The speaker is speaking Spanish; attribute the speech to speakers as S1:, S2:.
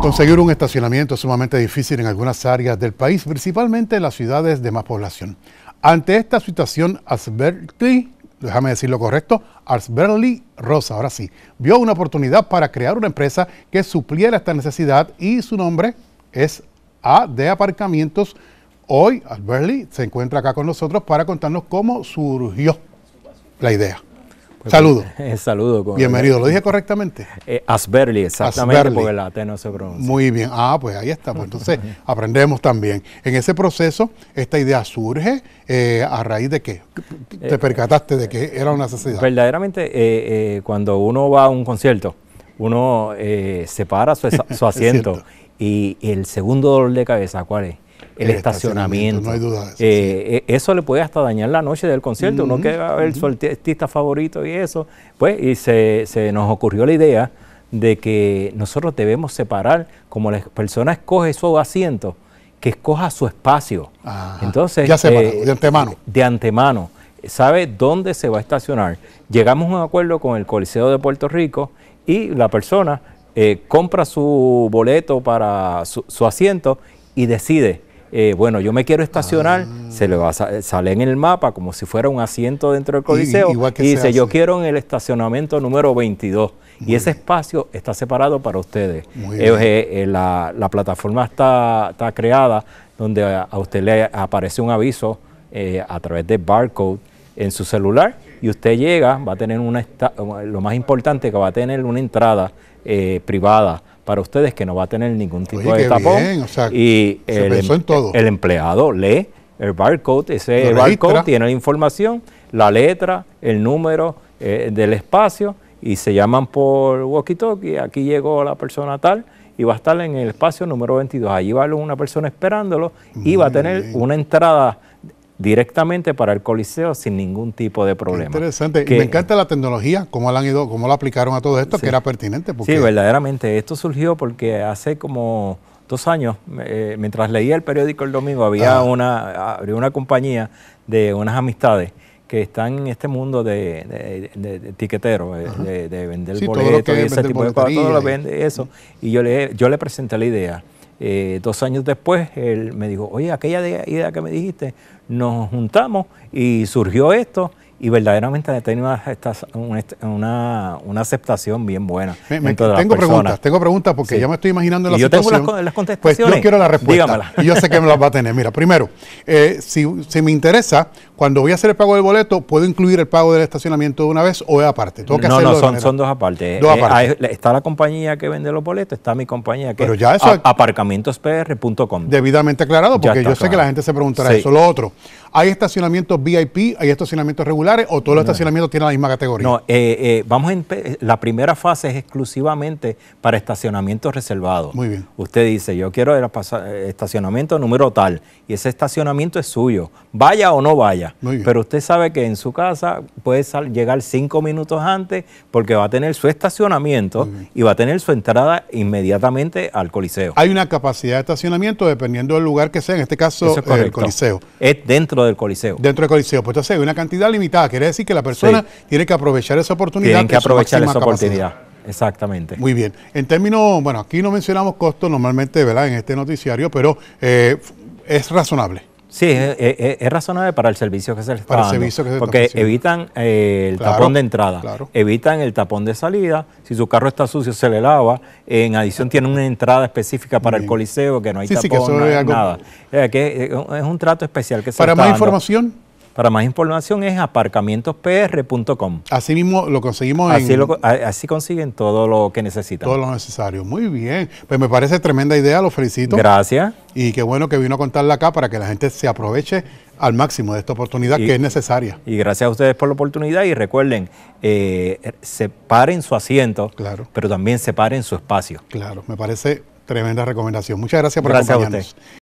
S1: Conseguir un estacionamiento es sumamente difícil en algunas áreas del país, principalmente en las ciudades de más población. Ante esta situación, Asberli, déjame decirlo lo correcto, Asberli Rosa, ahora sí, vio una oportunidad para crear una empresa que supliera esta necesidad y su nombre es A de Aparcamientos. Hoy Asberli se encuentra acá con nosotros para contarnos cómo surgió la idea. Saludos. Pues,
S2: saludo. saludo. Bienvenido, ¿lo dije correctamente? Eh, exactamente, porque
S1: se pronuncia. Muy bien, ah, pues ahí está. Pues entonces aprendemos también. En ese proceso, esta idea surge eh, a raíz de qué? ¿Te eh, percataste de que era una necesidad? Verdaderamente,
S2: eh, cuando uno va a un concierto, uno separa su asiento y el segundo dolor de cabeza, ¿cuál es? el, estacionamiento. No hay duda eh, eh, eso, le puede hasta dañar la noche del concierto. Uno que va a ver su artista favorito y eso. Pues, y se, nos ocurrió la idea de que nosotros debemos separar, como la persona escoge su asiento, que escoja su espacio. Entonces, ya eh, de antemano. De antemano. Sabe dónde se va a estacionar. Llegamos a un acuerdo con el Coliseo de Puerto Rico y la persona compra su boleto para su asiento y decide eh, bueno, yo me quiero estacionar, ah. se le va eh, sale en el mapa como si fuera un asiento dentro del Coliseo y, dice, yo quiero en el estacionamiento número 22. y ese espacio está separado para ustedes. Eh, la, plataforma está, creada donde a usted le aparece un aviso a través de barcode en su celular y usted llega, va a tener una, lo más importante que va a tener una entrada privada para ustedes que no va a tener ningún tipo de tapón. y el, empleado lee el barcode, ese barcode tiene la información, la letra, el número eh, del espacio y se llaman por walkie-talkie, aquí llegó la persona tal y va a estar en el espacio número 22. Allí va una persona esperándolo y va a tener una entrada directamente para el Coliseo sin ningún tipo de problema.
S1: interesante. me encanta la tecnología, cómo la han ido, cómo la aplicaron a todo esto, que era pertinente. Porque... Sí, verdaderamente.
S2: Esto surgió porque hace como dos años, eh, mientras leía el periódico el domingo, había ah. una, una compañía de unas amistades que están en este mundo de, de, de, tiquetero, de, vender boletos y ese tipo de cosas, todo lo vende, eso. Y yo le, yo le presenté la idea eh, dos años después, él me dijo, oye, aquella idea que me dijiste, nos juntamos y surgió esto y verdaderamente ha tenido una,
S1: aceptación bien buena. tengo preguntas, tengo preguntas porque ya me estoy imaginando la yo situación. Yo tengo las, pues contestaciones. yo quiero la respuesta. Y yo sé que me las va a tener. Mira, primero, eh, si, me interesa, cuando voy a hacer el pago del boleto, ¿puedo incluir el pago del estacionamiento de una vez o es aparte? no, no, son, dos
S2: aparte. Dos eh, aparte. está la compañía que vende los boletos, está mi compañía que Pero ya eso, a,
S1: Debidamente aclarado porque yo sé que la gente se preguntará eso. Lo otro, ¿hay estacionamientos VIP, hay estacionamientos regulares? o todos los estacionamientos tienen la misma categoría? No, eh,
S2: eh, vamos a la primera fase es exclusivamente para estacionamientos reservados. Muy bien. Usted dice, yo quiero el estacionamiento número tal y ese estacionamiento es suyo, vaya o no vaya. Muy bien. Pero usted sabe que en su casa puede llegar cinco minutos antes porque va a tener su estacionamiento y va a tener su entrada inmediatamente al coliseo.
S1: Hay una capacidad de estacionamiento dependiendo del lugar que sea, en este caso el coliseo. Es dentro del coliseo. Dentro del coliseo, pues entonces hay una cantidad limitada Quiere decir que la persona tiene que aprovechar esa oportunidad. Tiene que aprovechar esa oportunidad.
S2: Exactamente. Muy
S1: bien. En términos, bueno, aquí no mencionamos costos normalmente, ¿verdad? En este noticiario, pero eh, es razonable. Sí, es,
S2: razonable para el servicio que se le está para el servicio que se porque evitan eh, el tapón de entrada, evitan el tapón de salida. Si su carro está sucio, se le lava. En adición, tiene una entrada específica para el coliseo que no hay tapón, sí, que eso no algo... es un trato especial que se Para más información para más información es aparcamientospr.com.
S1: Así mismo lo conseguimos así así consiguen todo lo que necesitan. Todo lo necesario. Muy bien. Pues me parece tremenda idea, los felicito. Gracias. Y qué bueno que vino a contarla acá para que la gente se aproveche al máximo de esta oportunidad que es necesaria.
S2: Y gracias a ustedes por la oportunidad y recuerden, eh, separen su asiento, pero también separen su espacio.
S1: Claro, me parece tremenda recomendación. Muchas gracias por gracias acompañarnos.